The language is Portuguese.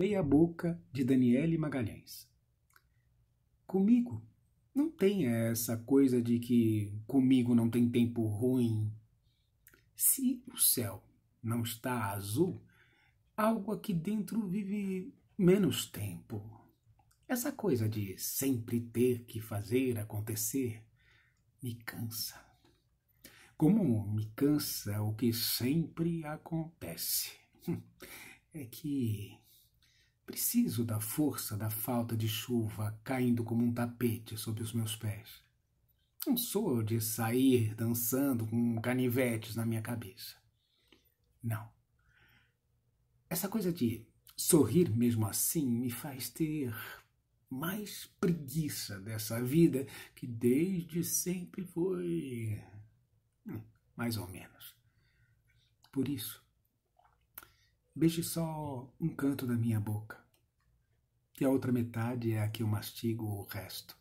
Meia Boca de Daniele Magalhães. Comigo não tem essa coisa de que comigo não tem tempo ruim. Se o céu não está azul, algo aqui dentro vive menos tempo. Essa coisa de sempre ter que fazer acontecer me cansa. Como me cansa o que sempre acontece. Hum, é que Preciso da força da falta de chuva caindo como um tapete sobre os meus pés. Não sou de sair dançando com canivetes na minha cabeça. Não. Essa coisa de sorrir mesmo assim me faz ter mais preguiça dessa vida que desde sempre foi hum, mais ou menos. Por isso, Deixe só um canto da minha boca, e a outra metade é a que eu mastigo o resto.